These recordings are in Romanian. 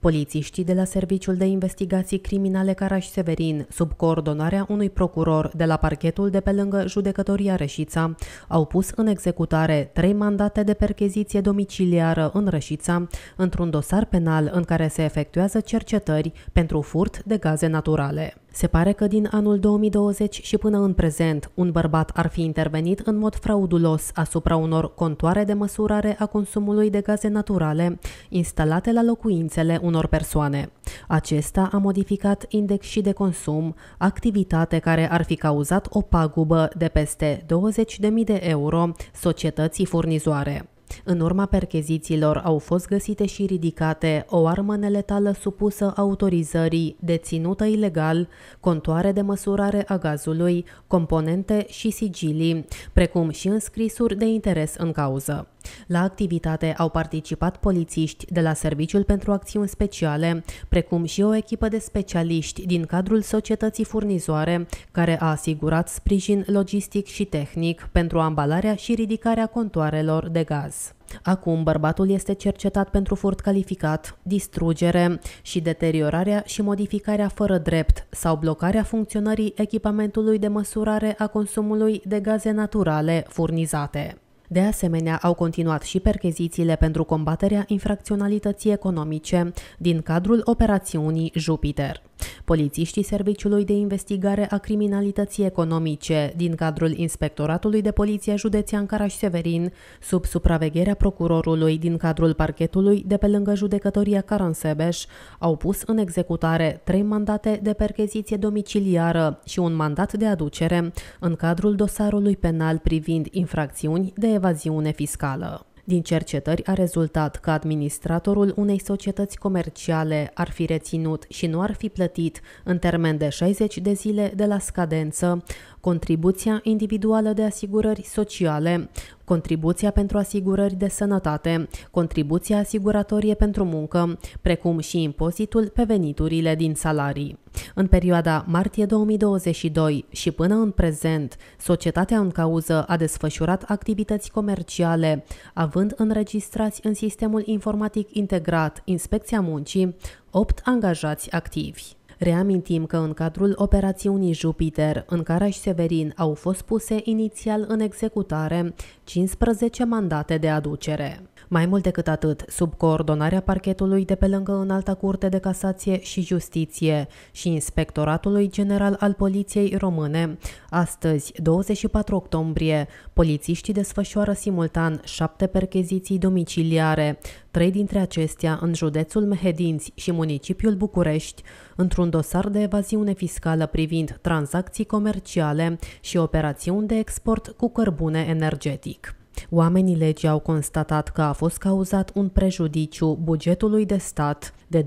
Polițiștii de la Serviciul de Investigații Criminale Caraș Severin, sub coordonarea unui procuror de la parchetul de pe lângă judecătoria Rășița, au pus în executare trei mandate de percheziție domiciliară în Rășița, într-un dosar penal în care se efectuează cercetări pentru furt de gaze naturale. Se pare că din anul 2020 și până în prezent, un bărbat ar fi intervenit în mod fraudulos asupra unor contoare de măsurare a consumului de gaze naturale instalate la locuințele unor persoane. Acesta a modificat index și de consum, activitate care ar fi cauzat o pagubă de peste 20.000 de euro societății furnizoare. În urma perchezițiilor au fost găsite și ridicate o armă neletală supusă autorizării, deținută ilegal, contoare de măsurare a gazului, componente și sigilii, precum și înscrisuri de interes în cauză. La activitate au participat polițiști de la Serviciul pentru Acțiuni Speciale, precum și o echipă de specialiști din cadrul societății furnizoare, care a asigurat sprijin logistic și tehnic pentru ambalarea și ridicarea contoarelor de gaz. Acum, bărbatul este cercetat pentru furt calificat, distrugere și deteriorarea și modificarea fără drept sau blocarea funcționării echipamentului de măsurare a consumului de gaze naturale furnizate. De asemenea, au continuat și perchezițiile pentru combaterea infracționalității economice din cadrul operațiunii Jupiter. Polițiștii Serviciului de Investigare a Criminalității Economice din cadrul Inspectoratului de Poliție Județean Caraș-Severin, sub supravegherea procurorului din cadrul parchetului de pe lângă judecătoria Caransebeș, au pus în executare trei mandate de percheziție domiciliară și un mandat de aducere în cadrul dosarului penal privind infracțiuni de evaziune fiscală. Din cercetări a rezultat că administratorul unei societăți comerciale ar fi reținut și nu ar fi plătit în termen de 60 de zile de la scadență contribuția individuală de asigurări sociale, contribuția pentru asigurări de sănătate, contribuția asiguratorie pentru muncă, precum și impozitul pe veniturile din salarii. În perioada martie 2022 și până în prezent, societatea în cauză a desfășurat activități comerciale, având înregistrați în sistemul informatic integrat Inspecția Muncii 8 angajați activi. Reamintim că în cadrul operațiunii Jupiter, în care și Severin au fost puse inițial în executare 15 mandate de aducere. Mai mult decât atât, sub coordonarea parchetului de pe lângă Înalta Curte de Casație și Justiție și Inspectoratului General al Poliției Române, astăzi, 24 octombrie, polițiștii desfășoară simultan șapte percheziții domiciliare, trei dintre acestea în județul Mehedinți și municipiul București, într-un dosar de evaziune fiscală privind tranzacții comerciale și operațiuni de export cu cărbune energetic. Oamenii legii au constatat că a fost cauzat un prejudiciu bugetului de stat de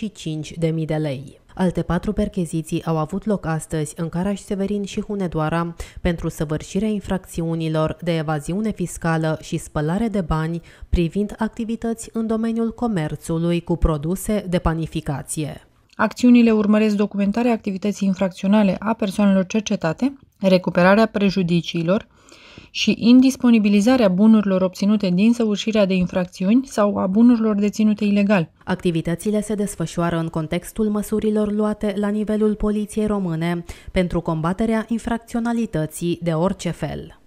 2.345.000 de lei. Alte patru percheziții au avut loc astăzi în Caraș Severin și Hunedoara pentru săvârșirea infracțiunilor de evaziune fiscală și spălare de bani privind activități în domeniul comerțului cu produse de panificație. Acțiunile urmăresc documentarea activității infracționale a persoanelor cercetate, recuperarea prejudiciilor, și indisponibilizarea bunurilor obținute din săvârșirea de infracțiuni sau a bunurilor deținute ilegal. Activitățile se desfășoară în contextul măsurilor luate la nivelul poliției române pentru combaterea infracționalității de orice fel.